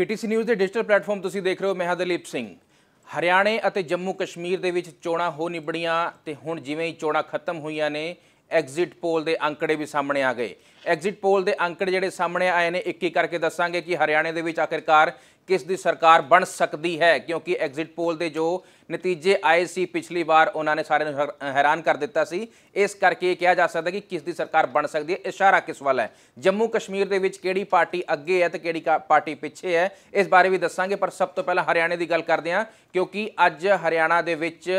PTC news ਦੇ digital platform ਤੁਸੀਂ ਦੇਖ ਰਹੇ ਹੋ ਮੈਂ ਦਲੀਪ ਸਿੰਘ ਹਰਿਆਣੇ ਅਤੇ ਜੰਮੂ ਕਸ਼ਮੀਰ ਦੇ ਵਿੱਚ ਚੋਣਾਂ ਹੋ ਨਿਬੜੀਆਂ ਤੇ ਹੁਣ ਜਿਵੇਂ ਹੀ ਚੋਣਾਂ ਖਤਮ ਹੋਈਆਂ ਨੇ ਐਗਜ਼ਿਟ ਪੋਲ ਦੇ ਅੰਕੜੇ ਵੀ ਸਾਹਮਣੇ ਆ ਗਏ ਐਗਜ਼ਿਟ ਪੋਲ ਦੇ ਅੰਕੜੇ ਜਿਹੜੇ ਸਾਹਮਣੇ ਆਏ ਨੇ ਇੱਕ ਇੱਕ ਕਰਕੇ ਦੱਸਾਂਗੇ ਕਿ ਹਰਿਆਣੇ ਦੇ ਵਿੱਚ ਆਖਿਰਕਾਰ ਕਿਸ ਦੀ ਸਰਕਾਰ ਬਣ ਸਕਦੀ ਹੈ ਕਿਉਂਕਿ ਐਗਜ਼ਿਟ ਪੋਲ ਦੇ ਜੋ ਨਤੀਜੇ ਆਏ ਸੀ ਪਿਛਲੀ ਵਾਰ ਉਹਨਾਂ ਨੇ ਸਾਰਿਆਂ ਨੂੰ ਹੈਰਾਨ ਕਰ ਦਿੱਤਾ ਸੀ ਇਸ ਕਰਕੇ ਕਿਹਾ ਜਾ ਸਕਦਾ ਕਿ ਕਿਸ ਦੀ ਸਰਕਾਰ ਬਣ ਸਕਦੀ ਹੈ ਇਸ਼ਾਰਾ ਕਿਸ ਵੱਲ ਹੈ ਜੰਮੂ ਕਸ਼ਮੀਰ ਦੇ ਵਿੱਚ ਕਿਹੜੀ ਪਾਰਟੀ ਅੱਗੇ ਹੈ ਤੇ ਕਿਹੜੀ ਪਾਰਟੀ ਪਿੱਛੇ ਹੈ ਇਸ ਬਾਰੇ ਵੀ ਦੱਸਾਂਗੇ ਪਰ ਸਭ ਤੋਂ ਪਹਿਲਾਂ ਹਰਿਆਣੇ ਦੀ ਗੱਲ ਕਰਦੇ ਹਾਂ ਕਿਉਂਕਿ ਅੱਜ ਹਰਿਆਣਾ ਦੇ ਵਿੱਚ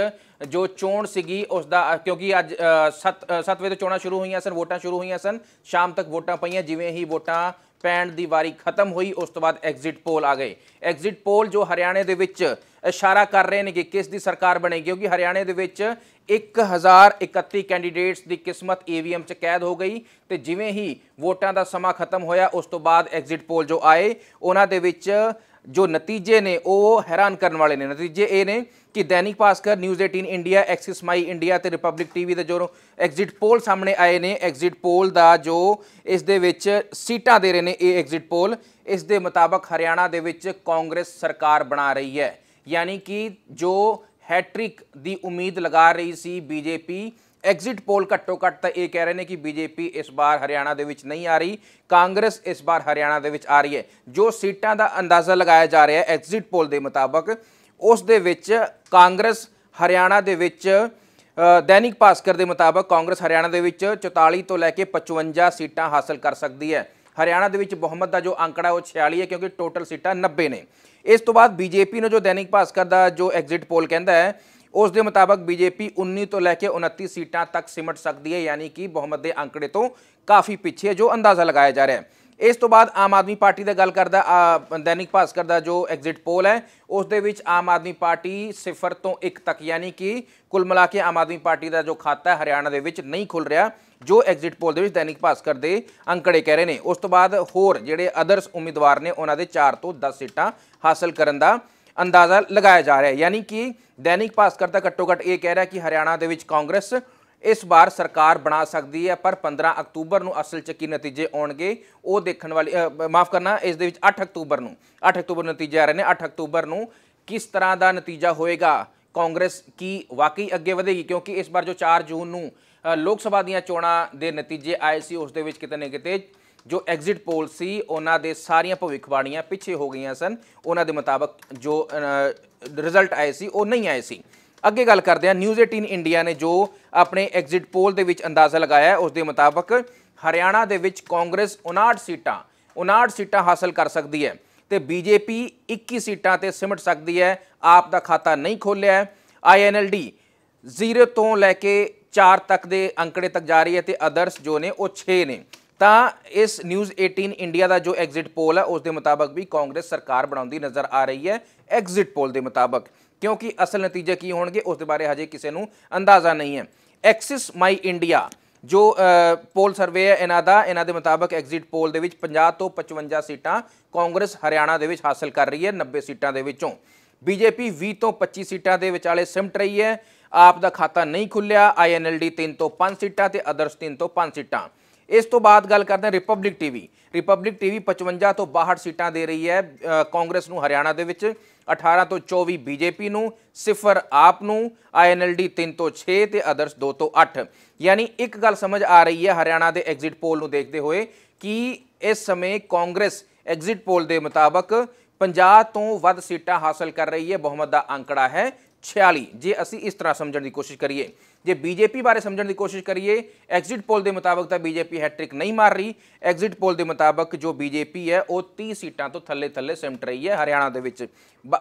ਜੋ ਚੋਣ ਸੀਗੀ ਉਸ ਦਾ ਕਿਉਂਕਿ ਅੱਜ 7 ਵਜੇ ਤੋਂ ਚੋਣਾਂ ਸ਼ੁਰੂ ਹੋਈਆਂ ਸਨ ਵੋਟਾਂ ਸ਼ੁਰੂ ਹੋਈਆਂ ਸਨ ਸ਼ਾਮ ਤੱਕ ਵੋਟਾਂ ਪਈਆਂ ਜਿਵੇਂ ਹੀ ਵੋਟਾਂ ਪੈਣ ਦੀ ਵਾਰੀ ਖਤਮ ਹੋਈ ਉਸ ਤੋਂ ਬਾਅਦ ਐਗਜ਼ਿਟ ਪੋਲ ਆ ਗਏ ਐਗਜ਼ਿਟ ਪੋਲ ਜੋ ਹਰਿਆਣੇ ਦੇ ਵਿੱਚ ਇਸ਼ਾਰਾ ਕਰ ਰਹੇ ਨੇ ਕਿ ਕਿਸ ਦੀ ਸਰਕਾਰ ਬਣੇਗੀ ਕਿਉਂਕਿ ਹਰਿਆਣੇ ਦੇ ਵਿੱਚ 1031 ਕੈਂਡੀਡੇਟਸ ਦੀ ਕਿਸਮਤ ਏਵੀਐਮ 'ਚ ਕੈਦ ਹੋ ਗਈ ਤੇ ਜਿਵੇਂ ਹੀ ਵੋਟਾਂ ਦਾ ਸਮਾਂ ਖਤਮ ਹੋਇਆ ਉਸ ਤੋਂ ਬਾਅਦ ਐਗਜ਼ਿਟ ਪੋਲ ਜੋ ਆਏ ਉਹਨਾਂ ਦੇ ਵਿੱਚ ਜੋ ਨਤੀਜੇ ਨੇ ਉਹ ਹੈਰਾਨ ਕਰਨ ਵਾਲੇ ਨੇ ਨਤੀਜੇ ਇਹ ਨੇ ਕਿ Dainik Bhaskar news 18 India Axis My India ਤੇ ਰਿਪਬਲਿਕ ਟੀਵੀ ਦੇ ਜੋ ਐਗਜ਼ਿਟ ਪੋਲ ਸਾਹਮਣੇ ਆਏ ਨੇ ਐਗਜ਼ਿਟ ਪੋਲ ਦਾ ਜੋ ਇਸ ਦੇ ਵਿੱਚ ਸੀਟਾਂ ਦੇ ਰਹੇ ਨੇ ਇਹ ਐਗਜ਼ਿਟ ਪੋਲ ਇਸ ਦੇ ਮੁਤਾਬਕ ਹਰਿਆਣਾ ਦੇ ਵਿੱਚ ਕਾਂਗਰਸ ਸਰਕਾਰ ਬਣਾ ਰਹੀ ਹੈ ਯਾਨੀ ਕਿ ਜੋ ਹੈਟ੍ਰਿਕ ਦੀ ਉਮੀਦ ਲਗਾ ਰਹੀ ਸੀ ਬੀਜੇਪੀ ਐਗਜ਼ਿਟ ਪੋਲ ਘੱਟੋ ਘੱਟ ਤਾਂ ਇਹ ਕਹਿ ਰਹੇ ਨੇ ਕਿ ਬੀਜੇਪੀ ਇਸ ਵਾਰ ਹਰਿਆਣਾ ਦੇ ਵਿੱਚ ਨਹੀਂ ਆ ਰਹੀ ਕਾਂਗਰਸ ਇਸ ਵਾਰ ਹਰਿਆਣਾ ਦੇ ਵਿੱਚ ਆ ਰਹੀ ਹੈ ਜੋ ਸੀਟਾਂ ਦਾ ਅੰਦਾਜ਼ਾ ਲਗਾਇਆ ਜਾ ਰਿਹਾ ਹੈ ਐਗਜ਼ਿਟ ਪੋਲ ਦੇ ਮੁਤਾਬਕ ਉਸ ਦੇ ਵਿੱਚ ਕਾਂਗਰਸ ਹਰਿਆਣਾ ਦੇ ਵਿੱਚ ਦੈਨਿਕ ਪਾਸਕਰ ਦੇ ਮੁਤਾਬਕ ਕਾਂਗਰਸ ਹਰਿਆਣਾ ਦੇ ਵਿੱਚ 44 ਤੋਂ ਲੈ ਕੇ 55 ਸੀਟਾਂ ਹਾਸਲ ਕਰ ਸਕਦੀ ਹੈ ਹਰਿਆਣਾ ਦੇ ਵਿੱਚ ਬਹੁਮਤ ਦਾ ਜੋ ਅੰਕੜਾ ਉਹ 46 ਹੈ ਕਿਉਂਕਿ ਟੋਟਲ ਸੀਟਾਂ 90 ਨੇ ਇਸ ਤੋਂ ਬਾਅਦ ਬੀਜੇਪੀ ਨੂੰ ਜੋ ਦੈਨਿਕ ਪਾਸਕਰ ਦਾ ਜੋ ਐਗਜ਼ਿਟ ਪੋਲ ਕਹਿੰਦਾ ਹੈ ਉਸ ਦੇ ਮੁਤਾਬਕ ਬੀਜੇਪੀ 19 ਤੋਂ ਲੈ ਕੇ 29 ਸੀਟਾਂ ਤੱਕ ਸਿਮਟ ਸਕਦੀ ਹੈ ਯਾਨੀ ਕਿ ਬਹੁਮਤ ਦੇ ਅੰਕੜੇ ਤੋਂ ਕਾਫੀ ਪਿੱਛੇ ਹੈ ਜੋ ਅੰਦਾਜ਼ਾ ਲਗਾਇਆ ਜਾ ਰਿਹਾ ਹੈ ਇਸ ਤੋਂ ਬਾਅਦ ਆਮ ਆਦਮੀ ਪਾਰਟੀ ਦਾ ਗੱਲ ਕਰਦਾ ਦੈਨਿਕ ਭਾਸਕਰ ਦਾ ਜੋ ਐਗਜ਼ਿਟ ਪੋਲ ਹੈ ਉਸ ਦੇ ਵਿੱਚ ਆਮ ਆਦਮੀ ਪਾਰਟੀ 0 ਤੋਂ 1 ਤੱਕ ਯਾਨੀ ਕਿ ਕੁੱਲ ਮਿਲਾ ਕੇ ਆਮ ਆਦਮੀ ਪਾਰਟੀ ਦਾ ਜੋ ਖਾਤਾ ਹੈ ਹਰਿਆਣਾ ਦੇ ਵਿੱਚ ਨਹੀਂ ਖੁੱਲ ਰਿਹਾ ਜੋ ਐਗਜ਼ਿਟ ਪੋਲ ਦੇ ਵਿੱਚ ਦੈਨਿਕ ਭਾਸਕਰ ਦੇ ਅੰਕੜੇ ਕਹਿ ਰਹੇ ਨੇ ਉਸ ਤੋਂ ਬਾਅਦ ਹੋਰ ਜਿਹੜੇ ਅਦਰਸ ਉਮੀਦਵਾਰ ਨੇ ਉਹਨਾਂ ਦੇ 4 ਤੋਂ 10 ਸੀਟਾਂ ਹਾਸਲ ਕਰਨ ਦਾ ਅੰਦਾਜ਼ਾ ਲਗਾਇਆ ਜਾ ਰਿਹਾ ਹੈ ਯਾਨੀ ਕਿ ਦੈਨਿਕ ਭਾਸਕਰ ਦਾ ਘੱਟੋ ਘੱਟ ਇਹ ਕਹਿ ਰਿਹਾ ਕਿ ਹਰਿਆਣਾ ਦੇ ਵਿੱਚ ਕਾਂਗਰਸ ਇਸ ਵਾਰ ਸਰਕਾਰ ਬਣਾ ਸਕਦੀ ਹੈ ਪਰ 15 ਅਕਤੂਬਰ ਨੂੰ ਅਸਲ ਚ ਕੀ ਨਤੀਜੇ ਆਉਣਗੇ ਉਹ ਦੇਖਣ ਵਾਲੀ ਮਾਫ ਕਰਨਾ ਇਸ ਦੇ ਵਿੱਚ 8 ਅਕਤੂਬਰ ਨੂੰ 8 ਅਕਤੂਬਰ ਨਤੀਜੇ ਆ ਰਹੇ ਨੇ 8 ਅਕਤੂਬਰ ਨੂੰ ਕਿਸ ਤਰ੍ਹਾਂ ਦਾ ਨਤੀਜਾ ਹੋਏਗਾ ਕਾਂਗਰਸ ਕੀ ਵਾਕਈ ਅੱਗੇ ਵਧੇਗੀ ਕਿਉਂਕਿ ਇਸ ਵਾਰ ਜੋ 4 ਜੂਨ ਨੂੰ ਲੋਕ ਸਭਾ ਦੀਆਂ ਚੋਣਾਂ ਦੇ ਨਤੀਜੇ ਆਏ ਸੀ ਉਸ ਦੇ ਵਿੱਚ ਕਿਤੇ ਨਾ ਕਿਤੇ ਜੋ ਐਗਜ਼ਿਟ ਪੋਲ ਸੀ ਉਹਨਾਂ ਦੇ ਸਾਰੀਆਂ ਭਵਿੱਖਬਾਣੀਆਂ ਪਿੱਛੇ ਹੋ ਗਈਆਂ ਸਨ ਉਹਨਾਂ ਦੇ ਮੁਤਾਬਕ ਜੋ ਰਿਜ਼ਲਟ ਆਏ ਸੀ ਉਹ ਨਹੀਂ ਆਏ ਸੀ ਅੱਗੇ ਗੱਲ ਕਰਦੇ ਹਾਂ ਨਿਊਜ਼ 18 ਇੰਡੀਆ ਨੇ ਜੋ ਆਪਣੇ ਐਗਜ਼ਿਟ ਪੋਲ ਦੇ ਵਿੱਚ ਅੰਦਾਜ਼ਾ ਲਗਾਇਆ ਉਸ ਦੇ ਮੁਤਾਬਕ ਹਰਿਆਣਾ ਦੇ ਵਿੱਚ ਕਾਂਗਰਸ 59 ਸੀਟਾਂ 59 ਸੀਟਾਂ ਹਾਸਲ ਕਰ ਸਕਦੀ ਹੈ ਤੇ ਬੀਜੇਪੀ 21 ਸੀਟਾਂ ਤੇ ਸਿਮਟ ਸਕਦੀ ਹੈ ਆਪ ਦਾ ਖਾਤਾ ਨਹੀਂ ਖੋਲਿਆ ਹੈ ਆਈਐਨਐਲਡੀ 0 ਤੋਂ ਲੈ ਕੇ 4 ਤੱਕ ਦੇ ਅੰਕੜੇ ਤੱਕ ਜਾ ਰਹੀ ਹੈ ਤੇ ਅਦਰਸ ਜੋ ਨੇ ਉਹ 6 ਨੇ ਤਾਂ ਇਸ ਨਿਊਜ਼ 18 ਇੰਡੀਆ ਦਾ ਜੋ ਐਗਜ਼ਿਟ ਪੋਲ ਹੈ ਉਸ ਦੇ ਮੁਤਾਬਕ ਵੀ ਕਾਂਗਰਸ ਸਰਕਾਰ ਬਣਾਉਂਦੀ ਨਜ਼ਰ ਆ ਰਹੀ ਹੈ ਐਗਜ਼ਿਟ ਪੋਲ ਦੇ ਮੁਤਾਬਕ ਕਿਉਂਕਿ ਅਸਲ ਨਤੀਜੇ ਕੀ ਹੋਣਗੇ ਉਸ ਦੇ ਬਾਰੇ ਹਜੇ ਕਿਸੇ ਨੂੰ ਅੰਦਾਜ਼ਾ ਨਹੀਂ ਹੈ ਐਕਸਿਸ ਮਾਈ ਇੰਡੀਆ ਜੋ ਪੋਲ ਸਰਵੇ ਹੈ ਇਹਨਾਂ ਦਾ ਇਹਨਾਂ ਦੇ ਮੁਤਾਬਕ ਐਗਜ਼ਿਟ ਪੋਲ ਦੇ ਵਿੱਚ 50 ਤੋਂ 55 ਸੀਟਾਂ ਕਾਂਗਰਸ ਹਰਿਆਣਾ ਦੇ ਵਿੱਚ ਹਾਸਲ ਕਰ ਰਹੀ ਹੈ 90 ਸੀਟਾਂ ਦੇ ਵਿੱਚੋਂ ਬੀਜੇਪੀ 20 ਤੋਂ 25 ਸੀਟਾਂ ਦੇ ਵਿਚਾਲੇ ਸਿਮਟ ਰਹੀ ਹੈ ਆਪ ਦਾ ਖਾਤਾ ਨਹੀਂ ਖੁੱਲਿਆ ਆਈਐਨਐਲਡੀ 3 ਤੋਂ 5 ਸੀਟਾਂ ਤੇ ਅਦਰਸ 3 ਤੋਂ 5 ਸੀਟਾਂ ਇਸ ਤੋਂ ਬਾਅਦ ਗੱਲ ਕਰਦੇ ਹਾਂ ਰਿਪਬਲਿਕ ਟੀਵੀ ਰਿਪਬਲਿਕ ਟੀਵੀ 55 ਤੋਂ 62 ਸੀਟਾਂ ਦੇ ਰਹੀ ਹੈ ਕਾਂਗਰਸ ਨੂੰ ਹਰਿਆਣਾ ਦੇ ਵਿੱਚ 18 ਤੋਂ 24 ਬੀਜੇਪੀ ਨੂੰ 0 ਆਪ ਨੂੰ ਆਈਐਨਐਲਡੀ 3 ਤੋਂ 6 ਤੇ ਅਦਰਸ 2 ਤੋਂ 8 ਯਾਨੀ ਇੱਕ ਗੱਲ ਸਮਝ ਆ ਰਹੀ ਹੈ ਹਰਿਆਣਾ ਦੇ ਐਗਜ਼ਿਟ ਪੋਲ ਨੂੰ ਦੇਖਦੇ ਹੋਏ ਕਿ ਇਸ ਸਮੇਂ ਕਾਂਗਰਸ ਐਗਜ਼ਿਟ ਪੋਲ ਦੇ ਮੁਤਾਬਕ 50 ਤੋਂ ਵੱਧ ਸੀਟਾਂ ਹਾਸਲ ਕਰ ਰਹੀ ਹੈ ਬਹੁਮਤ ਦਾ ਅੰਕੜਾ ਹੈ 46 ਜੇ ਅਸੀਂ ਇਸ ਤਰ੍ਹਾਂ ਸਮਝਣ ਦੀ ਕੋਸ਼ਿਸ਼ ਕਰੀਏ ਜੇ ਬੀਜੇਪੀ ਬਾਰੇ ਸਮਝਣ ਦੀ ਕੋਸ਼ਿਸ਼ ਕਰੀਏ ਐਗਜ਼ਿਟ ਪੋਲ ਦੇ ਮੁਤਾਬਕ ਤਾਂ ਬੀਜੇਪੀ ਹੈਟ੍ਰਿਕ ਨਹੀਂ ਮਾਰ ਰਹੀ ਐਗਜ਼ਿਟ ਪੋਲ ਦੇ ਮੁਤਾਬਕ ਜੋ ਬੀਜੇਪੀ ਹੈ ਉਹ 30 ਸੀਟਾਂ ਤੋਂ ਥੱਲੇ ਥੱਲੇ ਸਿਮਟ ਰਹੀ ਹੈ ਹਰਿਆਣਾ ਦੇ ਵਿੱਚ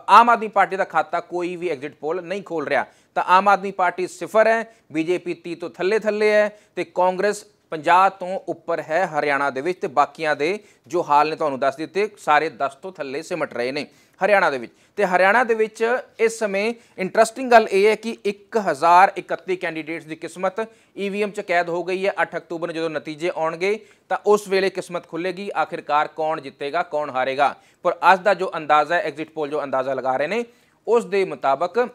ਆਮ ਆਦਮੀ ਪਾਰਟੀ ਦਾ ਖਾਤਾ ਕੋਈ ਵੀ ਐਗਜ਼ਿਟ ਪੋਲ ਨਹੀਂ ਖੋਲ ਰਿਹਾ ਤਾਂ ਆਮ ਆਦਮੀ ਪਾਰਟੀ ਸਿਫਰ ਹੈ ਬੀਜੇਪੀ 30 ਤੋਂ ਥੱਲੇ ਥੱਲੇ ਹੈ ਤੇ ਕਾਂਗਰਸ 50 ਤੋਂ ਉੱਪਰ ਹੈ ਹਰਿਆਣਾ ਦੇ ਵਿੱਚ ਤੇ ਬਾਕੀਆਂ ਦੇ ਜੋ ਹਾਲ ਨੇ ਤੁਹਾਨੂੰ ਦੱਸ ਦਿੱਤੇ ਸਾਰੇ 10 ਤੋਂ ਥੱਲੇ ਸਿਮਟ ਰਹੇ ਨੇ ਹਰਿਆਣਾ ਦੇ ਵਿੱਚ ਤੇ ਹਰਿਆਣਾ ਦੇ ਵਿੱਚ ਇਸ ਸਮੇਂ ਇੰਟਰਸਟਿੰਗ ਗੱਲ ਇਹ ਹੈ ਕਿ 1031 ਕੈਂਡੀਡੇਟਸ ਦੀ ਕਿਸਮਤ ਈਵੀਐਮ e ਚ ਕੈਦ ਹੋ ਗਈ ਹੈ 8 ਅਕਤੂਬਰ ਨੂੰ ਜਦੋਂ ਨਤੀਜੇ ਆਉਣਗੇ ਤਾਂ ਉਸ ਵੇਲੇ ਕਿਸਮਤ ਖੁੱਲੇਗੀ ਆਖਿਰਕਾਰ ਕੌਣ ਜਿੱਤੇਗਾ ਕੌਣ ਹਾਰੇਗਾ ਪਰ ਅੱਜ ਦਾ ਜੋ ਅੰਦਾਜ਼ਾ ਹੈ ਐਗਜ਼ਿਟ ਪੋਲ ਜੋ ਅੰਦਾਜ਼ਾ ਲਗਾ ਰਹੇ ਨੇ ਉਸ ਦੇ ਮੁਤਾਬਕ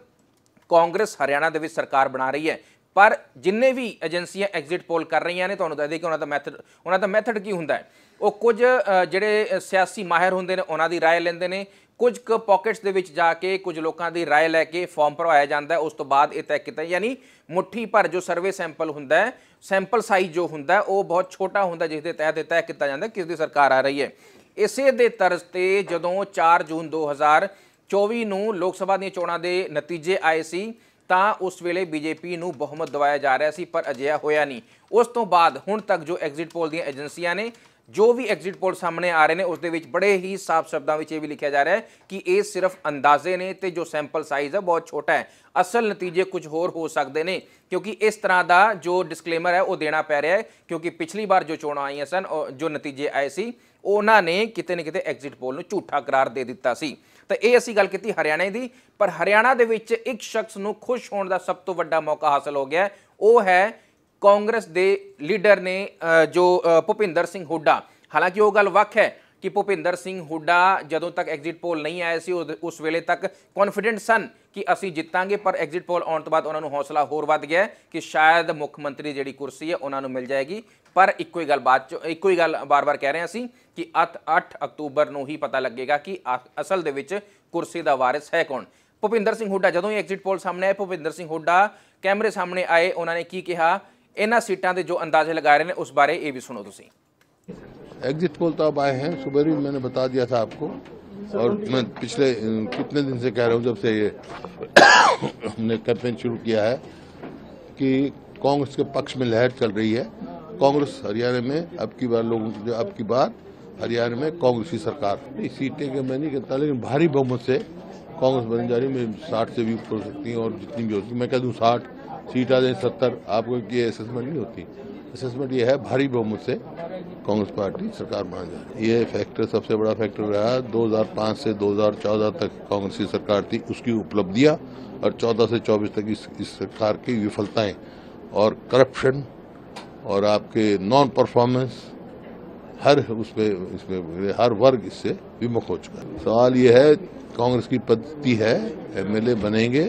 ਕਾਂਗਰਸ ਹਰਿਆਣਾ ਦੇ ਵਿੱਚ ਸਰਕਾਰ ਬਣਾ ਰਹੀ ਹੈ ਪਰ ਜਿੰਨੇ ਵੀ ਏਜੰਸੀਆਂ ਐਗਜ਼ਿਟ ਪੋਲ ਕਰ ਰਹੀਆਂ ਨੇ ਤੁਹਾਨੂੰ ਦੱਸ ਦੇ ਕਿ ਉਹਨਾਂ ਦਾ ਮੈਥਡ ਉਹਨਾਂ ਦਾ ਮੈਥਡ ਕੀ ਹੁੰਦਾ ਹੈ ਉਹ ਕੁਝ ਜਿਹੜੇ ਸਿਆਸੀ ਮਾਹਿਰ ਹੁੰਦੇ ਨੇ ਉਹਨਾਂ ਦੀ رائے ਲੈਂਦੇ ਨੇ ਕੁਝ ਕੁ ਪਾਕਟਸ ਦੇ ਵਿੱਚ ਜਾ ਕੇ ਕੁਝ ਲੋਕਾਂ ਦੀ رائے ਲੈ ਕੇ ਫਾਰਮ ਭਰਵਾਇਆ ਜਾਂਦਾ ਉਸ ਤੋਂ ਬਾਅਦ ਇਹ ਤੈਅ ਕੀਤਾ ਯਾਨੀ ਮੁੱਠੀ ਭਰ ਜੋ ਸਰਵੇ ਸੈਂਪਲ ਹੁੰਦਾ ਹੈ ਸੈਂਪਲ ਸਾਈਜ਼ ਜੋ ਹੁੰਦਾ ਉਹ ਬਹੁਤ ਛੋਟਾ ਹੁੰਦਾ ਜਿਸ ਦੇ ਤਹਿਤ ਤੈਅ ਕੀਤਾ ਜਾਂਦਾ ਕਿਸ ਦੀ ਸਰਕਾਰ ਆ ਰਹੀ ਹੈ ਇਸੇ ਦੇ ਤਰਜ਼ ਤੇ ਜਦੋਂ 4 ਜੂਨ 2024 ਨੂੰ ਲੋਕ ਸਭਾ ਦੀਆਂ ਚੋਣਾਂ ਦੇ ਨਤੀਜੇ ਆਏ ਸੀ ਤਾਂ ਉਸ ਵੇਲੇ ਬੀਜੇਪੀ ਨੂੰ ਬਹੁਮਤ ਦਵਾਇਆ ਜਾ ਰਿਹਾ ਸੀ ਪਰ ਅਜਿਹਾ ਹੋਇਆ ਨਹੀਂ ਉਸ ਤੋਂ ਬਾਅਦ ਹੁਣ ਤੱਕ ਜੋ ਐਗਜ਼ਿਟ ਪੋਲ ਦੀਆਂ ਏਜੰਸੀਆਂ ਨੇ ਜੋ ਵੀ ਐਗਜ਼ਿਟ ਪੋਲ ਸਾਹਮਣੇ ਆ ਰਹੇ ਨੇ ਉਸ ਦੇ ਵਿੱਚ ਬੜੇ ਹੀ ਸਾਫ਼ ਸ਼ਬਦਾਂ ਵਿੱਚ ਇਹ ਵੀ ਲਿਖਿਆ ਜਾ ਰਿਹਾ ਹੈ ਕਿ ਇਹ ਸਿਰਫ ਅੰਦਾਜ਼ੇ ਨੇ ਤੇ ਜੋ ਸੈਂਪਲ ਸਾਈਜ਼ ਹੈ ਬਹੁਤ ਛੋਟਾ ਹੈ ਅਸਲ ਨਤੀਜੇ ਕੁਝ ਹੋਰ ਹੋ ਸਕਦੇ ਨੇ ਕਿਉਂਕਿ ਇਸ ਤਰ੍ਹਾਂ ਦਾ ਜੋ ਡਿਸਕਲੇਮਰ ਹੈ ਉਹ ਦੇਣਾ ਪੈ ਰਿਹਾ ਹੈ ਕਿਉਂਕਿ ਪਿਛਲੀ ਵਾਰ ਜੋ ਚੋਣਾਂ ਆਈਆਂ ਸਨ ਜੋ ਨਤੀਜੇ ਆਏ ਸੀ ਉਹਨਾਂ ਨੇ ਕਿਤੇ ਨਾ ਕਿਤੇ ਐਗਜ਼ਿਟ ਪੋਲ ਨੂੰ ਝੂਠਾ ਕਰਾਰ ਦੇ ਦਿੱਤਾ ਸੀ ਤਾਂ ਇਹ ਅਸੀਂ ਗੱਲ ਕੀਤੀ ਹਰਿਆਣਾ ਦੀ ਪਰ ਹਰਿਆਣਾ ਦੇ ਵਿੱਚ ਇੱਕ ਸ਼ਖਸ ਨੂੰ ਖੁਸ਼ ਹੋਣ ਦਾ ਸਭ ਤੋਂ ਵੱਡਾ ਮੌਕਾ ਹਾਸਲ ਹੋ ਗਿਆ ਉਹ ਹੈ ਕਾਂਗਰਸ ਦੇ ਲੀਡਰ ਨੇ ਜੋ ਭੁਪਿੰਦਰ ਸਿੰਘ ਹੁੱਡਾ ਹਾਲਾਂਕਿ ਉਹ ਗੱਲ ਵੱਖ ਹੈ ਕਿ ਭੁਪਿੰਦਰ ਸਿੰਘ ਹੁੱਡਾ ਜਦੋਂ ਤੱਕ ਐਗਜ਼ਿਟ ਪੋਲ ਨਹੀਂ ਆਇਆ ਸੀ ਉਸ ਵੇਲੇ ਤੱਕ ਕੌਨਫੀਡੈਂਟ ਸਨ ਕਿ ਅਸੀਂ ਜਿੱਤਾਂਗੇ ਪਰ ਐਗਜ਼ਿਟ ਪੋਲ ਆਉਣ ਤੋਂ ਬਾਅਦ ਉਹਨਾਂ ਨੂੰ ਹੌਸਲਾ ਹੋਰ ਵੱਧ ਗਿਆ ਕਿ ਸ਼ਾਇਦ ਮੁੱਖ ਮੰਤਰੀ ਜਿਹੜੀ ਕੁਰਸੀ ਹੈ ਉਹਨਾਂ ਨੂੰ ਮਿਲ ਜਾਏਗੀ ਪਰ ਇੱਕੋ ਹੀ ਗੱਲ ਬਾਤ ਇੱਕੋ ਹੀ ਗੱਲ ਬਾਰ-ਬਾਰ ਕਹਿ ਰਹੇ ਹਾਂ ਅਸੀਂ ਕਿ 8 ਅਕਤੂਬਰ ਨੂੰ ਹੀ ਪਤਾ ਲੱਗੇਗਾ ਕਿ ਅਸਲ ਦੇ ਵਿੱਚ ਕੁਰਸੀ ਦਾ ਵਾਰਿਸ ਹੈ ਕੌਣ ਭੁਪਿੰਦਰ ਸਿੰਘ ਹੁੱਡਾ ਜਦੋਂ ਹੀ ਐਗਜ਼ਿਟ ਪੋਲ ਸਾਹਮਣੇ ਆਏ ਭੁਪਿੰਦਰ ਸਿੰਘ ਹੁੱਡਾ ਕੈਮਰੇ ਸਾਹਮਣੇ ਆਏ ਉਹਨਾਂ ਨੇ ਕੀ ਕਿਹਾ ਇਹਨਾਂ ਸੀਟਾਂ ਦੇ ਜੋ ਅੰਦਾਜ਼ੇ ਲਗਾ ਰਹੇ ਨੇ ਉਸ ਬਾਰੇ ਇਹ ਵੀ ਸੁਣੋ ਤੁਸੀਂ एग्जिट पोल तो अब आए हैं सुबह भी मैंने बता दिया था आपको और मैं पिछले कितने दिन से कह रहा हूँ जब से ये हमने कैंपेन शुरू किया है कि कांग्रेस के पक्ष में लहर चल रही है कांग्रेस हरियाणा में अब की बार लोगों की अब की बार हरियाणा में कांग्रेस की सरकार सीटें के मैं नहीं कहता लेकिन भारी बहुमत से कांग्रेस बन जा रही है साठ से भी ऊपर हो सकती है और जितनी भी होती मैं कह दूँ साठ सीट आ जाए सत्तर आपको ये असेसमेंट नहीं होती असेसमेंट ये है भारी बहुमत से कांग्रेस पार्टी सरकार बना जाए ये फैक्टर सबसे बड़ा फैक्टर रहा 2005 से 2014 तक कांग्रेस की सरकार थी उसकी उपलब्धियां और 14 से 24 तक इस, इस सरकार की विफलताएं और करप्शन और आपके नॉन परफॉर्मेंस हर उसमें इसमें हर वर्ग इससे विमुख हो चुका है सवाल यह है कांग्रेस की पद्धति है एमएलए बनेंगे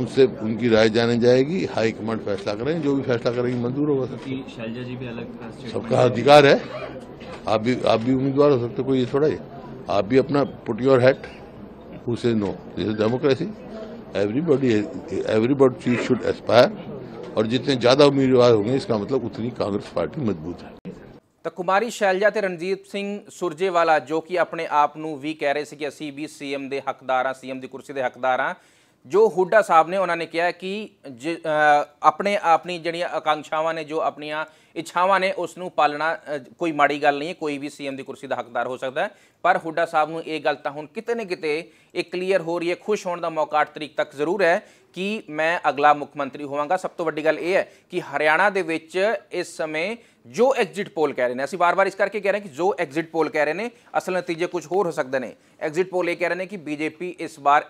उनसे उनकी राय जाने जाएगी हाई कमांड फैसला करेंगे जो भी फैसला करेंगे मंजूर होगा सर शैलजा जी भी अलग सबका अधिकार है आप भी आप भी उम्मीदवार हो सकते कोई ये थोड़ा ही आप भी अपना पुट योर हैट उसे know this democracy everybody everybody चीज शुड एस्पायर और जितने ज्यादा उम्मीदवार होंगे इसका मतलब उतनी कांग्रेस पार्टी मजबूत है तो कुमारी शैलजा ਤੇ ਰਣਜੀਤ ਸਿੰਘ ਸੁਰਜੇਵਾਲਾ ਜੋ ਕਿ ਆਪਣੇ ਆਪ ਨੂੰ ਵੀ ਕਹਿ ਰਹੇ ਸੀ ਕਿ ਅਸੀਂ ਵੀ ਸੀਐਮ ਦੇ ਹੱਕਦਾਰ ਆ ਸੀਐਮ ਦੀ ਕੁਰਸੀ ਦੇ ਹੱਕਦਾਰ ਜੋ ਹੁੱਡਾ ਸਾਹਿਬ ਨੇ ਉਹਨਾਂ ਨੇ ਕਿਹਾ ਕਿ ਆਪਣੇ ਆਪਣੀ ਜਿਹੜੀਆਂ ਆਕਾਂਖਸ਼ਾਵਾਂ ਨੇ ਜੋ ਆਪਣੀਆਂ ਇੱਛਾਵਾਂ ਨੇ ਉਸ ਨੂੰ ਪਾਲਣਾ ਕੋਈ ਮਾੜੀ ਗੱਲ ਨਹੀਂ ਹੈ ਕੋਈ ਵੀ ਸੀਐਮ ਦੀ ਕੁਰਸੀ ਦਾ ਹੱਕਦਾਰ ਹੋ ਸਕਦਾ ਪਰ ਹੁੱਡਾ ਸਾਹਿਬ ਨੂੰ ਇਹ ਗੱਲ ਤਾਂ ਹੁਣ ਕਿਤੇ ਨਾ ਕਿਤੇ ਇਹ ਕਲੀਅਰ ਹੋ ਰਹੀ ਹੈ ਖੁਸ਼ ਹੋਣ ਦਾ ਮੌਕਾ 8 ਤਰੀਕ ਤੱਕ ਜ਼ਰੂਰ ਹੈ ਕਿ ਮੈਂ ਅਗਲਾ ਮੁੱਖ ਮੰਤਰੀ ਹੋਵਾਂਗਾ ਸਭ ਤੋਂ ਵੱਡੀ ਗੱਲ ਇਹ ਹੈ ਕਿ ਹਰਿਆਣਾ ਦੇ ਵਿੱਚ ਇਸ ਸਮੇਂ ਜੋ ਐਗਜ਼ਿਟ ਪੋਲ ਕਹਿ ਰਹੇ ਨੇ ਅਸੀਂ ਵਾਰ-ਵਾਰ ਇਸ ਕਰਕੇ ਕਹਿ ਰਹੇ ਹਾਂ ਕਿ ਜੋ ਐਗਜ਼ਿਟ ਪੋਲ ਕਹਿ ਰਹੇ ਨੇ ਅਸਲ ਨਤੀਜੇ ਕੁਝ ਹੋਰ ਹੋ ਸਕਦੇ ਨੇ ਐਗਜ਼ਿਟ ਪੋਲ ਇਹ ਕਹਿ ਰਹੇ ਨੇ ਕਿ ਬੀਜੇਪੀ ਇਸ ਵਾਰ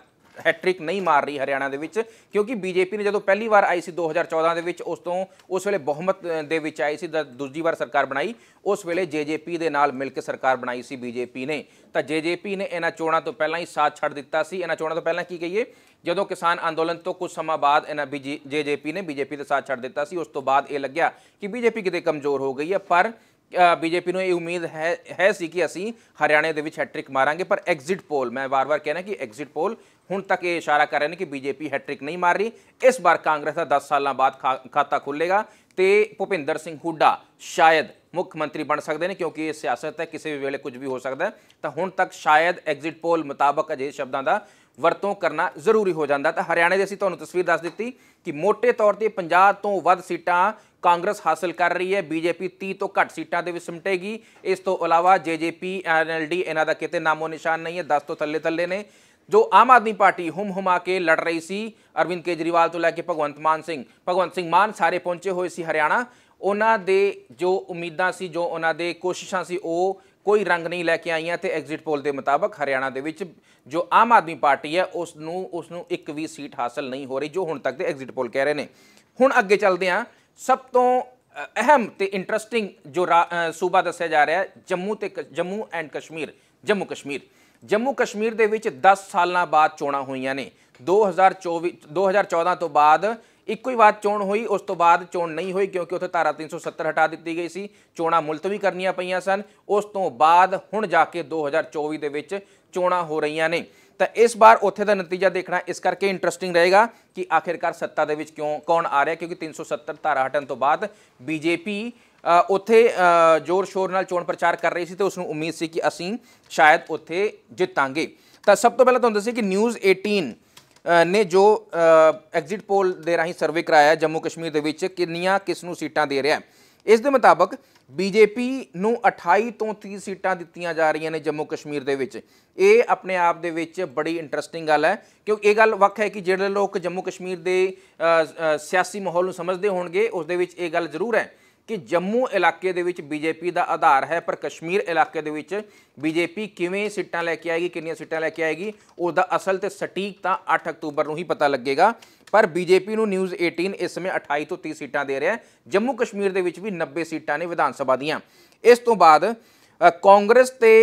ਹੈਟ੍ਰਿਕ ਨਹੀਂ ਮਾਰ ਰਹੀ ਹਰਿਆਣਾ ਦੇ ਵਿੱਚ ਕਿਉਂਕਿ ਬੀਜੇਪੀ ਨੇ ਜਦੋਂ ਪਹਿਲੀ ਵਾਰ ਆਈ ਸੀ 2014 ਦੇ ਵਿੱਚ ਉਸ ਤੋਂ ਉਸ ਵੇਲੇ ਬਹੁਮਤ ਦੇ ਵਿੱਚ ਆਈ ਸੀ ਦੂਜੀ ਵਾਰ ਸਰਕਾਰ ਬਣਾਈ ਉਸ ਵੇਲੇ ਜੇਜੇਪੀ ਦੇ ਨਾਲ ਮਿਲ ਕੇ ਸਰਕਾਰ ਬਣਾਈ ਸੀ ਬੀਜੇਪੀ ਨੇ ਤਾਂ ਜੇਜੇਪੀ ਨੇ ਇਹਨਾਂ ਚੋਣਾਂ ਤੋਂ ਪਹਿਲਾਂ ਹੀ ਸਾਥ ਛੱਡ ਦਿੱਤਾ ਸੀ ਇਹਨਾਂ ਚੋਣਾਂ ਤੋਂ ਪਹਿਲਾਂ ਕੀ ਕਹੀਏ ਜਦੋਂ ਕਿਸਾਨ ਅੰਦੋਲਨ ਤੋਂ ਕੁਝ ਸਮਾਂ ਬਾਅਦ ਇਹਨਾਂ ਬੀਜੇਪੀ ਨੇ ਬੀਜੇਪੀ ਦੇ ਸਾਥ ਛੱਡ ਦਿੱਤਾ ਸੀ ਉਸ ਤੋਂ ਬਾਅਦ ਇਹ ਲੱਗਿਆ ਕਿ ਬੀਜੇਪੀ ਕਿਤੇ ਕਮਜ਼ੋਰ ਹੋ ਗਈ ਹੈ ਪਰ ਬੀਜੇਪੀ ਨੂੰ ਇਹ ਉਮੀਦ ਹੈ ਹੈ ਸੀ ਕਿ ਅਸੀਂ ਹਰਿਆਣੇ ਦੇ ਵਿੱਚ ਹੈਟ੍ਰਿਕ ਮਾਰਾਂਗੇ ਪਰ ਐਗਜ਼ਿਟ ਪੋਲ ਮੈਂ ਵਾਰ-ਵਾਰ ਕਹਿੰਦਾ ਕਿ ਐਗਜ਼ਿਟ ਪੋਲ ਹੁਣ ਤੱਕ ਇਹ ਇਸ਼ਾਰਾ ਕਰ ਰਹੇ ਨੇ ਕਿ ਬੀਜੇਪੀ ਹੈਟ੍ਰਿਕ ਨਹੀਂ ਮਾਰ ਰਹੀ ਇਸ ਵਾਰ ਕਾਂਗਰਸ ਦਾ 10 ਸਾਲਾਂ ਬਾਅਦ ਖਾਤਾ ਖੁੱਲੇਗਾ ਤੇ ਭੁਪਿੰਦਰ ਸਿੰਘ ਹੁੱਡਾ ਸ਼ਾਇਦ ਮੁੱਖ ਮੰਤਰੀ ਬਣ ਸਕਦੇ ਨੇ ਕਿਉਂਕਿ ਇਹ ਸਿਆਸਤ ਹੈ ਕਿਸੇ ਵੀ ਵੇਲੇ ਕੁਝ ਵੀ ਹੋ ਸਕਦਾ ਤਾਂ ਹੁਣ ਤੱਕ ਸ਼ਾਇਦ ਐਗਜ਼ਿਟ ਪੋਲ ਮੁਤਾਬਕ ਅਜੇ ਸ਼ਬਦਾਂ ਦਾ ਵਰਤੋਂ ਕਰਨਾ ਜ਼ਰੂਰੀ ਹੋ ਜਾਂਦਾ ਤਾਂ ਹਰਿਆਣੇ ਦੇ ਅਸੀਂ ਤੁਹਾਨੂੰ ਤਸਵੀਰ ਦੱਸ ਦਿੱਤੀ ਕਿ ਮੋٹے ਤੌਰ ਤੇ 50 ਤੋਂ ਵੱਧ ਸੀਟਾਂ ਕਾਂਗਰਸ ਹਾਸਲ ਕਰ ਰਹੀ ਹੈ ਬੀਜੇਪੀ 30 ਤੋਂ ਘੱਟ ਸੀਟਾਂ ਦੇ ਵਿੱਚ ਸਿਮਟੇਗੀ ਇਸ ਤੋਂ ਇਲਾਵਾ ਜੇਜੇਪੀ ਐਨਐਲਡੀ ਇਹਨਾਂ ਦਾ ਕਿਤੇ ਨਾਮੋ ਨਿਸ਼ਾਨ ਨਹੀਂ ਹੈ 10 ਤੋਂ ਥੱਲੇ ਥੱਲੇ ਨੇ ਜੋ ਆਮ ਆਦਮੀ ਪਾਰਟੀ ਹੁਮ ਹੁਮਾ ਕੇ ਲੜ ਰਹੀ ਸੀ ਅਰਵਿੰਦ ਕੇਜਰੀਵਾਲ ਤੋਂ ਲੈ ਕੇ ਭਗਵੰਤ ਮਾਨ ਸਿੰਘ ਭਗਵੰਤ ਸਿੰਘ ਮਾਨ ਸਾਰੇ ਪਹੁੰਚੇ ਹੋਏ ਸੀ ਹਰਿਆਣਾ ਉਹਨਾਂ ਦੇ ਜੋ ਉਮੀਦਾਂ ਸੀ ਜੋ ਉਹਨਾਂ ਦੇ ਕੋਸ਼ਿਸ਼ਾਂ ਸੀ ਉਹ ਕੋਈ ਰੰਗ ਨਹੀਂ ਲੈ ਕੇ ਆਈਆਂ ਤੇ ਐਗਜ਼ਿਟ ਪੋਲ ਦੇ ਮੁਤਾਬਕ ਹਰਿਆਣਾ ਦੇ ਵਿੱਚ ਜੋ ਆਮ ਆਦਮੀ ਪਾਰਟੀ ਹੈ ਉਸ ਨੂੰ ਉਸ ਨੂੰ ਇੱਕ ਵੀ ਸੀਟ ਹਾਸਲ ਨਹੀਂ ਹੋ ਰਹੀ ਜੋ ਹੁਣ ਤੱਕ ਦੇ ਐਗਜ਼ਿਟ ਪੋਲ ਕਹਿ ਰਹੇ ਨੇ ਹੁਣ ਅੱਗੇ ਚੱਲਦੇ ਆਂ ਸਭ ਤੋਂ ਅਹਿਮ ਤੇ ਇੰਟਰਸਟਿੰਗ ਜੋ ਸੂਬਾ ਦੱਸਿਆ ਜਾ ਰਿਹਾ ਹੈ ਜੰਮੂ ਤੇ ਜੰਮੂ ਐਂਡ ਕਸ਼ਮੀਰ ਜੰਮੂ ਕਸ਼ਮੀਰ ਜੰਮੂ ਕਸ਼ਮੀਰ ਦੇ ਵਿੱਚ 10 ਸਾਲਾਂ ਬਾਅਦ ਚੋਣਾਂ ਹੋਈਆਂ ਨੇ 2024 2014 ਤੋਂ ਬਾਅਦ ਇੱਕੋ ਹੀ ਵਾਰ ਚੋਣ ਹੋਈ ਉਸ ਤੋਂ ਬਾਅਦ ਚੋਣ ਨਹੀਂ ਹੋਈ ਕਿਉਂਕਿ ਉੱਥੇ ਧਾਰਾ 370 ਹਟਾ ਦਿੱਤੀ ਗਈ ਸੀ ਚੋਣਾਂ ਮੁਲਤਵੀ ਕਰਨੀਆਂ ਪਈਆਂ ਸਨ ਉਸ ਤੋਂ ਬਾਅਦ ਹੁਣ ਜਾ ਕੇ 2024 ਦੇ ਵਿੱਚ ਚੋਣਾਂ ਹੋ ਰਹੀਆਂ ਨੇ ਤਾਂ ਇਸ ਵਾਰ ਉੱਥੇ ਦਾ ਨਤੀਜਾ ਦੇਖਣਾ ਇਸ ਕਰਕੇ ਇੰਟਰਸਟਿੰਗ ਰਹੇਗਾ ਕਿ ਆਖਿਰਕਾਰ ਸੱਤਾ ਦੇ ਵਿੱਚ ਕਿਉਂ ਕੌਣ ਆ ਰਿਹਾ ਕਿਉਂਕਿ 370 ਧਾਰਾ ਹਟਣ ਤੋਂ ਬਾਅਦ ਬੀਜੇਪੀ ਉੱਥੇ ਜ਼ੋਰ ਸ਼ੋਰ ਨਾਲ ਚੋਣ ਪ੍ਰਚਾਰ ਕਰ ਰਹੀ ਸੀ ਤੇ ਉਸ ਨੂੰ ਉਮੀਦ ਸੀ ਕਿ ਅਸੀਂ ਸ਼ਾਇਦ ਉੱਥੇ ਜਿੱਤਾਂਗੇ ਤਾਂ ਸਭ ਤੋਂ ਪਹਿਲਾਂ ਤੁਹਾਨੂੰ ਦੱਸੇ ਕਿ ਨਿਊਜ਼ 18 ਨੇ ਜੋ ਐਗਜ਼ਿਟ ਪੋਲ ਦੇ ਰਾਹੀਂ ਸਰਵੇ ਕਰਾਇਆ ਜੰਮੂ ਕਸ਼ਮੀਰ ਦੇ ਵਿੱਚ ਕਿੰਨੀਆਂ ਕਿਸ ਨੂੰ ਸੀਟਾਂ ਦੇ ਰਿਹਾ ਹੈ ਇਸ ਦੇ ਮੁਤਾਬਕ ਬੀਜੇਪੀ ਨੂੰ 28 ਤੋਂ 30 ਸੀਟਾਂ ਦਿੱਤੀਆਂ ਜਾ ਰਹੀਆਂ ਨੇ ਜੰਮੂ ਕਸ਼ਮੀਰ ਦੇ ਵਿੱਚ ਇਹ ਆਪਣੇ ਆਪ ਦੇ ਵਿੱਚ ਬੜੀ ਇੰਟਰਸਟਿੰਗ ਗੱਲ ਹੈ ਕਿਉਂਕਿ ਇਹ ਗੱਲ ਵੱਖ ਹੈ ਕਿ ਜਿਹੜੇ ਲੋਕ ਜੰਮੂ ਕਸ਼ਮੀਰ ਦੇ ਸਿਆਸੀ ਮਾਹੌਲ ਨੂੰ ਸਮਝਦੇ ਹੋਣਗੇ ਉਸ ਦੇ ਵਿੱਚ ਇਹ ਗੱਲ ਜ਼ਰੂਰ ਹੈ ਕਿ ਜੰਮੂ ਇਲਾਕੇ ਦੇ ਵਿੱਚ ਬੀਜੇਪੀ ਦਾ ਆਧਾਰ ਹੈ ਪਰ ਕਸ਼ਮੀਰ ਇਲਾਕੇ ਦੇ ਵਿੱਚ ਬੀਜੇਪੀ ਕਿਵੇਂ ਸੀਟਾਂ ਲੈ ਕੇ ਆਏਗੀ ਕਿੰਨੀਆਂ ਸੀਟਾਂ ਲੈ ਕੇ ਆਏਗੀ ਉਹਦਾ ਅਸਲ ਤੇ ਸਟੀਕ ਤਾਂ 8 ਅਕਤੂਬਰ ਨੂੰ ਹੀ ਪਤਾ ਲੱਗੇਗਾ ਪਰ ਬੀਜੇਪੀ ਨੂੰ ਨਿਊਜ਼ 18 ਇਸ ਸਮੇਂ 28 ਤੋਂ 30 ਸੀਟਾਂ ਦੇ ਰਿਹਾ ਹੈ ਜੰਮੂ ਕਸ਼ਮੀਰ ਦੇ ਵਿੱਚ ਵੀ 90 ਸੀਟਾਂ ਨੇ ਵਿਧਾਨ ਸਭਾ ਦੀਆਂ ਇਸ ਤੋਂ ਬਾਅਦ ਕਾਂਗਰਸ ਤੇ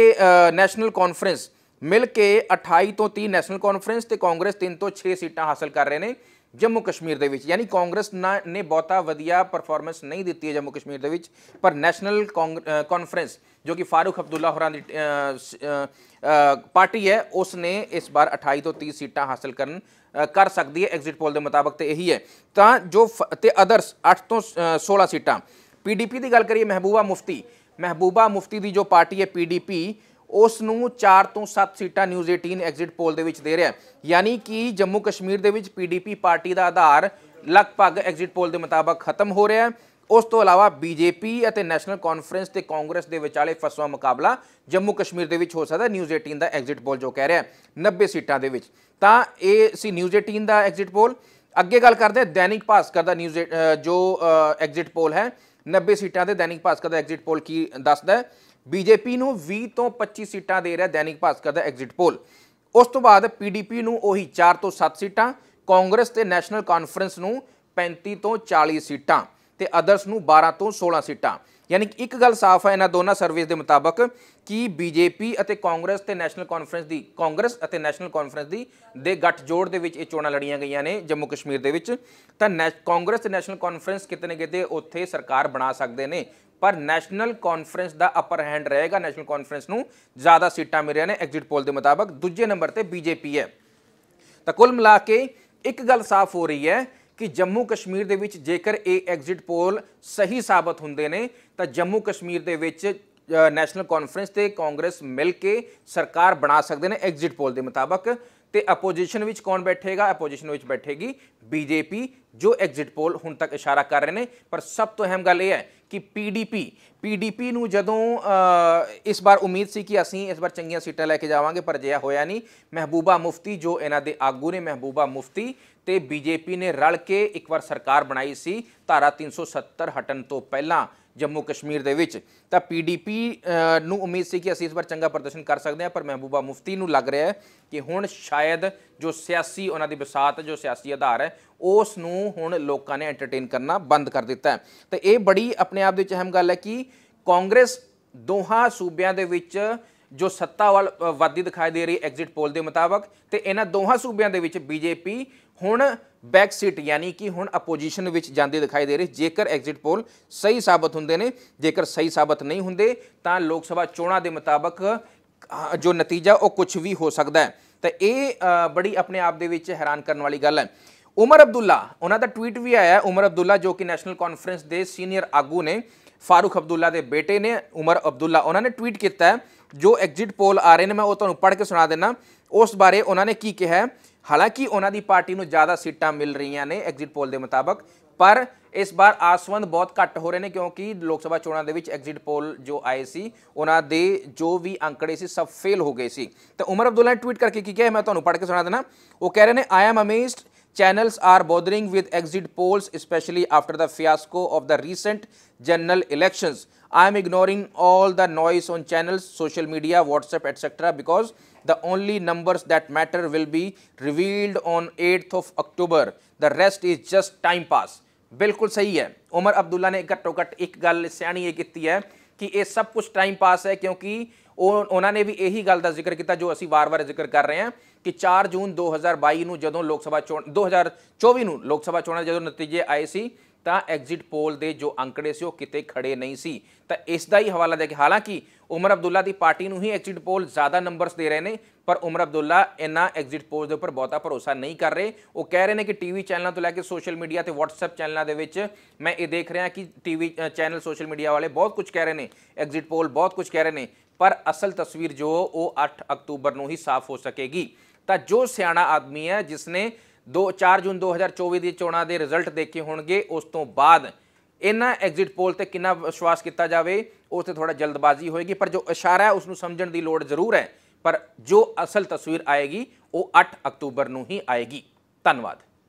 ਨੈਸ਼ਨਲ ਕਾਨਫਰੰਸ ਮਿਲ ਕੇ 28 ਤੋਂ 30 ਨੈਸ਼ਨਲ ਕਾਨਫਰੰਸ ਤੇ ਕਾਂਗਰਸ 3 ਤੋਂ 6 ਸੀਟਾਂ ਹਾਸਲ ਕਰ ਰਹੇ ਨੇ ਜੰਮੂ ਕਸ਼ਮੀਰ ਦੇ ਵਿੱਚ ਯਾਨੀ ਕਾਂਗਰਸ ਨੇ ਬਹੁਤਾ ਵਧੀਆ ਪਰਫਾਰਮੈਂਸ ਨਹੀਂ ਦਿੱਤੀ ਹੈ ਜੰਮੂ ਕਸ਼ਮੀਰ ਦੇ ਵਿੱਚ ਪਰ ਨੈਸ਼ਨਲ ਕਾਨਫਰੰਸ ਜੋ ਕਿ ਫਾਰੂਕ ਅਬਦੁੱਲਾ ਹੋਰਾਂ ਦੀ ਪਾਰਟੀ ਹੈ ਉਸ ਨੇ ਇਸ ਵਾਰ 28 ਤੋਂ 30 ਸੀਟਾਂ ਹਾਸਲ ਕਰਨ ਕਰ ਸਕਦੀ ਹੈ ਐਗਜ਼ਿਟ ਪੋਲ ਦੇ ਮੁਤਾਬਕ ਤੇ ਇਹੀ ਹੈ ਤਾਂ ਜੋ ਤੇ ਅਦਰਸ 8 ਤੋਂ 16 ਸੀਟਾਂ ਪੀਡੀਪੀ ਦੀ ਗੱਲ ਕਰੀਏ ਮਹਿਬੂਬਾ ਮੁਫਤੀ ਮਹਿਬੂਬਾ ਮੁਫਤੀ ਦੀ ਜੋ ਪਾਰਟੀ ਹੈ ਪੀਡੀਪੀ ਉਸ ਨੂੰ 4 ਤੋਂ 7 ਸੀਟਾਂ ਨਿਊਜ਼ 18 ਐਗਜ਼ਿਟ ਪੋਲ ਦੇ ਵਿੱਚ ਦੇ ਰਿਹਾ ਯਾਨੀ ਕਿ ਜੰਮੂ ਕਸ਼ਮੀਰ ਦੇ ਵਿੱਚ ਪੀਡੀਪੀ ਪਾਰਟੀ ਦਾ ਆਧਾਰ ਲਗਭਗ ਐਗਜ਼ਿਟ ਪੋਲ ਦੇ ਮੁਤਾਬਕ ਖਤਮ ਹੋ ਰਿਹਾ ਹੈ ਉਸ ਤੋਂ ਇਲਾਵਾ ਬੀਜੇਪੀ ਅਤੇ ਨੈਸ਼ਨਲ ਕਾਨਫਰੰਸ ਤੇ ਕਾਂਗਰਸ ਦੇ ਵਿਚਾਲੇ ਫਸਵਾ ਮੁਕਾਬਲਾ ਜੰਮੂ ਕਸ਼ਮੀਰ ਦੇ ਵਿੱਚ ਹੋ ਸਕਦਾ ਨਿਊਜ਼ 18 ਦਾ ਐਗਜ਼ਿਟ ਪੋਲ ਜੋ ਕਹਿ ਰਿਹਾ 90 ਸੀਟਾਂ ਦੇ ਵਿੱਚ ਤਾਂ ਇਹ ਸੀ ਨਿਊਜ਼ 18 ਦਾ ਐਗਜ਼ਿਟ ਪੋਲ ਅੱਗੇ ਗੱਲ ਕਰਦੇ ਹਾਂ ਦੈਨਿਕ ਭਾਸਕਰ ਦਾ ਨਿਊਜ਼ ਜੋ ਐਗਜ਼ਿਟ ਪੋਲ ਹੈ 90 ਸੀਟਾਂ ਤੇ ਦੈਨਿਕ ਭਾਸਕਰ ਦਾ ਐਗਜ਼ਿਟ ਪੋਲ ਕੀ ਦੱਸਦਾ ਹੈ ਬੀਜੇਪੀ ਨੂੰ 20 ਤੋਂ 25 ਸੀਟਾਂ ਦੇ ਰਿਹਾ ਦੈਨਿਕ ਭਾਸਕਰ ਦਾ ਐਗਜ਼ਿਟ ਪੋਲ ਉਸ ਤੋਂ ਬਾਅਦ ਪੀਡੀਪੀ ਨੂੰ ਉਹੀ 4 ਤੋਂ 7 ਸੀਟਾਂ ਕਾਂਗਰਸ ਤੇ ਨੈਸ਼ਨਲ ਕਾਨਫਰੰਸ ਨੂੰ 35 ਤੋਂ 40 ਸੀਟਾਂ ਤੇ ਅਦਰਸ ਨੂੰ 12 ਤੋਂ 16 ਸੀਟਾਂ ਯਾਨੀ ਕਿ ਇੱਕ ਗੱਲ ਸਾਫ਼ ਹੈ ਇਹਨਾਂ ਦੋਨਾਂ ਸਰਵੇਸ ਦੇ ਮੁਤਾਬਕ ਕਿ ਬੀਜੇਪੀ ਅਤੇ ਕਾਂਗਰਸ ਤੇ ਨੈਸ਼ਨਲ ਕਾਨਫਰੰਸ ਦੀ ਕਾਂਗਰਸ ਅਤੇ ਨੈਸ਼ਨਲ ਕਾਨਫਰੰਸ ਦੀ ਦੇ ਗੱਠ ਜੋੜ ਦੇ ਵਿੱਚ ਇਹ ਚੋਣਾਂ ਲੜੀਆਂ ਗਈਆਂ ਨੇ ਜੰਮੂ ਕਸ਼ਮੀਰ ਦੇ ਵਿੱਚ ਤਾਂ ਕਾਂਗਰਸ ਤੇ ਨੈਸ਼ਨਲ ਕਾਨਫਰੰਸ ਕਿਤਨੇ ਕਿਤੇ ਉੱਥੇ ਸਰਕਾਰ ਬਣਾ ਸਕਦੇ ਨੇ ਪਰ ਨੈਸ਼ਨਲ ਕਾਨਫਰੰਸ ਦਾ ਅਪਰ ਹੈਂਡ ਰਹੇਗਾ ਨੈਸ਼ਨਲ ਕਾਨਫਰੰਸ ਨੂੰ ਜ਼ਿਆਦਾ ਸੀਟਾਂ ਮਿਲਿਆ ਨੇ ਐਗਜ਼ਿਟ ਪੋਲ ਦੇ ਮੁਤਾਬਕ ਦੂਜੇ ਨੰਬਰ ਤੇ ਬੀਜੇਪੀ ਹੈ ਤਾਂ ਕੁੱਲ ਮਿਲਾ ਕੇ ਇੱਕ ਗੱਲ ਸਾਫ਼ ਹੋ ਰਹੀ ਹੈ ਕਿ ਜੰਮੂ ਕਸ਼ਮੀਰ ਦੇ ਵਿੱਚ ਜੇਕਰ ਇਹ ਐਗਜ਼ਿਟ ਪੋਲ ਸਹੀ ਸਾਬਤ ਹੁੰਦੇ ਨੇ ਤਾਂ ਜੰਮੂ ਕਸ਼ਮੀਰ ਦੇ ਵਿੱਚ ਨੈਸ਼ਨਲ ਕਾਨਫਰੰਸ ਤੇ ਕਾਂਗਰਸ ਮਿਲ ਕੇ ਸਰਕਾਰ ਬਣਾ ਸਕਦੇ ਨੇ ਐਗਜ਼ਿਟ ਪੋਲ ਦੇ ਮੁਤਾਬਕ ਤੇ ਆਪੋਜੀਸ਼ਨ ਵਿੱਚ ਕੌਣ ਬੈਠੇਗਾ ਆਪੋਜੀਸ਼ਨ ਵਿੱਚ ਬੈਠੇਗੀ ਬੀਜੇਪੀ ਜੋ ਐਗਜ਼ਿਟ ਪੋਲ ਹੁਣ ਤੱਕ ਇਸ਼ਾਰਾ ਕਰ ਰਹੇ ਨੇ ਪਰ ਸਭ ਤੋਂ ਅਹਿਮ ਗੱਲ ਇਹ ਹੈ ਕਿ ਪੀਡੀਪੀ ਪੀਡੀਪੀ ਨੂੰ ਜਦੋਂ ਇਸ ਵਾਰ ਉਮੀਦ ਸੀ ਕਿ ਅਸੀਂ ਇਸ ਵਾਰ ਚੰਗੀਆਂ ਸੀਟਾਂ ਲੈ ਕੇ ਜਾਵਾਂਗੇ ਪਰ ਜਿਆ ਹੋਇਆ ਨਹੀਂ ਮਹਿਬੂਬਾ ਮੁਫਤੀ ਜੋ ਇਹਨਾਂ ਦੇ ਆਗੂ ਨੇ ਮਹਿਬੂਬਾ ਮੁਫਤੀ ਤੇ ਬੀਜੇਪੀ ਨੇ ਰਲ ਕੇ ਇੱਕ ਵਾਰ ਸਰਕਾਰ ਬਣਾਈ ਸੀ ਧਾਰਾ 370 ਹਟਣ ਤੋਂ ਪਹਿਲਾਂ ਜੰਮੂ ਕਸ਼ਮੀਰ ਦੇ ਵਿੱਚ ਤਾਂ ਪੀਡੀਪੀ ਨੂੰ ਉਮੀਦ ਸੀ ਕਿ ਅਸੀਂ ਇਸ ਵਾਰ ਚੰਗਾ ਪ੍ਰਦਰਸ਼ਨ ਕਰ ਸਕਦੇ ਹਾਂ ਪਰ ਮਹਿਬੂਬਾ ਮੁਫਤੀ ਨੂੰ ਲੱਗ ਰਿਹਾ ਹੈ ਕਿ ਹੁਣ ਸ਼ਾਇਦ ਜੋ ਸਿਆਸੀ ਉਹਨਾਂ ਦੀ ਵਿਸਾਤ ਜੋ ਸਿਆਸੀ ਆਧਾਰ ਹੈ ਉਸ ਨੂੰ ਹੁਣ ਲੋਕਾਂ ਨੇ ਐਂਟਰਟੇਨ ਕਰਨਾ ਬੰਦ ਕਰ ਦਿੱਤਾ ਹੈ ਤੇ ਇਹ ਬੜੀ ਆਪਣੇ ਆਪ ਦੇ ਵਿੱਚ ਅਹਿਮ ਗੱਲ ਹੈ ਕਿ ਕਾਂਗਰਸ ਦੋਹਾਂ ਸੂਬਿਆਂ ਦੇ ਵਿੱਚ ਜੋ ਸੱਤਾ ਵਾਲ ਵਾਦੀ ਦਿਖਾਈ ਦੇ ਰਹੀ ਐਗਜ਼ਿਟ ਪੋਲ ਦੇ ਮੁਤਾਬਕ ਤੇ ਇਹਨਾਂ ਦੋਹਾਂ ਸੂਬਿਆਂ ਦੇ ਵਿੱਚ ਬੀਜੇਪੀ ਹੁਣ ਬੈਕ ਸੀਟ ਯਾਨੀ ਕਿ ਹੁਣ ਅਪੋਜੀਸ਼ਨ ਵਿੱਚ ਜਾਂਦੇ ਦਿਖਾਈ ਦੇ ਰਹੇ ਜੇਕਰ ਐਗਜ਼ਿਟ ਪੋਲ ਸਹੀ ਸਾਬਤ ਹੁੰਦੇ ਨੇ ਜੇਕਰ ਸਹੀ ਸਾਬਤ ਨਹੀਂ ਹੁੰਦੇ ਤਾਂ ਲੋਕ ਸਭਾ ਚੋਣਾਂ ਦੇ ਮੁਤਾਬਕ ਜੋ ਨਤੀਜਾ ਉਹ ਕੁਝ ਵੀ ਹੋ ਸਕਦਾ ਹੈ ਤਾਂ ਇਹ ਬੜੀ ਆਪਣੇ ਆਪ ਦੇ ਵਿੱਚ ਹੈਰਾਨ ਕਰਨ ਵਾਲੀ ਗੱਲ ਹੈ ਉਮਰ ਅਬਦੁੱਲਾ ਉਹਨਾਂ ਦਾ ਟਵੀਟ ਵੀ ਆਇਆ ਉਮਰ ਅਬਦੁੱਲਾ ਜੋ ਕਿ ਨੈਸ਼ਨਲ ਕਾਨਫਰੰਸ ਦੇ ਸੀਨੀਅਰ ਆਗੂ ਨੇ ਫਾਰੂਖ ਅਬਦੁੱਲਾ ਦੇ ਬੇਟੇ ਨੇ ਉਮਰ ਅਬਦੁੱਲਾ ਉਹਨਾਂ ਨੇ ਟਵੀਟ ਕੀਤਾ ਜੋ ਐਗਜ਼ਿਟ ਪੋਲ ਆ ਰਹੇ ਨੇ ਮੈਂ ਉਹ ਤੁਹਾਨੂੰ ਪੜ੍ਹ ਕੇ ਸੁਣਾ ਦਿੰਨਾ ਉਸ ਬਾਰੇ ਉਹਨਾਂ ਨੇ ਕੀ ਕਿਹਾ ਹਾਲਾਂਕਿ ਉਹਨਾਂ ਦੀ ਪਾਰਟੀ ਨੂੰ ਜ਼ਿਆਦਾ ਸੀਟਾਂ ਮਿਲ ਰਹੀਆਂ ਨੇ ਐਗਜ਼ਿਟ ਪੋਲ ਦੇ ਮੁਤਾਬਕ ਪਰ ਇਸ ਵਾਰ ਆਸਵੰਦ ਬਹੁਤ ਘੱਟ ਹੋ ਰਹੇ ਨੇ ਕਿਉਂਕਿ ਲੋਕ ਸਭਾ ਚੋਣਾਂ ਦੇ ਵਿੱਚ ਐਗਜ਼ਿਟ ਪੋਲ ਜੋ ਆਏ ਸੀ ਉਹਨਾਂ ਦੇ ਜੋ ਵੀ ਅੰਕੜੇ ਸੀ ਸਭ ਫੇਲ ਹੋ ਗਏ ਸੀ ਤਾਂ ਉਮਰ ਅਬਦੁੱਲਾ ਨੇ ਟਵੀਟ ਕਰਕੇ ਕੀ ਕਿਹਾ ਮੈਂ ਤੁਹਾਨੂੰ ਪੜ ਕੇ ਸੁਣਾ ਦੇਣਾ ਉਹ ਕਹਿ ਰਹੇ ਨੇ I am amazed channels are bothering with exit polls specially after the fiasco of the recent general elections I am ignoring all the noise on channels social media WhatsApp etcetera because The only numbers that matter will be revealed on 8th of October. The rest is just time pass. ਬਿਲਕੁਲ ਸਹੀ ਹੈ ਉਮਰ ਅਬਦੁੱਲਾ ਨੇ ਘੱਟੋ ਘੱਟ ਇੱਕ ਗੱਲ ਸਿਆਣੀ ਇਹ ਕੀਤੀ ਹੈ ਕਿ ਇਹ ਸਭ ਕੁਝ ਟਾਈਮ ਪਾਸ ਹੈ ਕਿਉਂਕਿ ਉਹ ਉਹਨਾਂ ਨੇ ਵੀ ਇਹੀ ਗੱਲ ਦਾ ਜ਼ਿਕਰ ਕੀਤਾ ਜੋ ਅਸੀਂ ਵਾਰ-ਵਾਰ ਜ਼ਿਕਰ ਕਰ ਰਹੇ ਹਾਂ ਕਿ 4 ਜੂਨ 2022 ਨੂੰ ਜਦੋਂ ਲੋਕ ਸਭਾ ਚੋਣ 2024 ਨੂੰ ਲੋਕ ਸਭਾ ਚੋਣਾਂ ਜਦੋਂ ਨਤੀਜੇ ਆਏ ਸੀ ਤਾਂ ਐਗਜ਼ਿਟ ਪੋਲ ਦੇ ਜੋ ਅੰਕੜੇ ਸੀ ਉਹ ਕਿਤੇ ਖੜੇ ਨਹੀਂ ਸੀ ਤਾਂ ਇਸ ਦਾ ਹੀ ਹਵਾਲਾ ਦੇ ਕੇ ਹਾਲਾਂਕਿ ਉਮਰ ਅਬਦੁੱਲਾ ਦੀ ਪਾਰਟੀ ਨੂੰ ਹੀ ਐਗਜ਼ਿਟ ਪੋਲ ਜ਼ਿਆਦਾ ਨੰਬਰਸ ਦੇ ਰਹੇ ਨੇ ਪਰ ਉਮਰ ਅਬਦੁੱਲਾ ਇਨਾ ਐਗਜ਼ਿਟ ਪੋਲ ਦੇ ਉੱਪਰ ਬਹੁਤਾ ਭਰੋਸਾ ਨਹੀਂ ਕਰ ਰਹੇ ਉਹ ਕਹਿ ਰਹੇ ਨੇ ਕਿ ਟੀਵੀ ਚੈਨਲਾਂ ਤੋਂ ਲੈ ਕੇ ਸੋਸ਼ਲ ਮੀਡੀਆ ਤੇ WhatsApp ਚੈਨਲਾਂ ਦੇ ਵਿੱਚ ਮੈਂ ਇਹ ਦੇਖ ਰਿਹਾ ਕਿ ਟੀਵੀ ਚੈਨਲ ਸੋਸ਼ਲ ਮੀਡੀਆ ਵਾਲੇ ਬਹੁਤ ਕੁਝ ਕਹਿ ਰਹੇ ਨੇ ਐਗਜ਼ਿਟ ਪੋਲ ਬਹੁਤ ਕੁਝ ਕਹਿ ਰਹੇ ਨੇ ਪਰ ਅਸਲ ਤਸਵੀਰ ਜੋ ਉਹ 8 ਅਕਤੂਬਰ ਨੂੰ ਹੀ ਸਾਫ਼ ਹੋ ਸਕੇਗੀ ਤਾਂ ਜੋ ਸਿਆਣਾ ਆਦਮੀ ਹੈ ਜਿਸ ਨੇ 2 4 ਜੂਨ 2024 ਦੀ ਚੋਣਾਂ ਦੇ ਰਿਜ਼ਲਟ ਦੇਖੇ ਹੋਣਗੇ ਉਸ ਤੋਂ ਬਾਅਦ ਇਹਨਾਂ ਐਗਜ਼ਿਟ ਪੋਲ ਤੇ ਕਿੰਨਾ ਵਿਸ਼ਵਾਸ ਕੀਤਾ ਜਾਵੇ ਉਸ ਤੇ ਥੋੜਾ ਜਲਦਬਾਜ਼ੀ ਹੋਏਗੀ ਪਰ ਜੋ ਇਸ਼ਾਰਾ ਹੈ ਉਸ ਨੂੰ ਸਮਝਣ ਦੀ ਲੋੜ ਜ਼ਰੂਰ ਹੈ ਪਰ ਜੋ ਅਸਲ ਤਸਵੀਰ ਆਏਗੀ ਉਹ 8 ਅਕਤੂਬਰ ਨੂੰ ਹੀ ਆਏਗੀ ਧੰਨਵਾਦ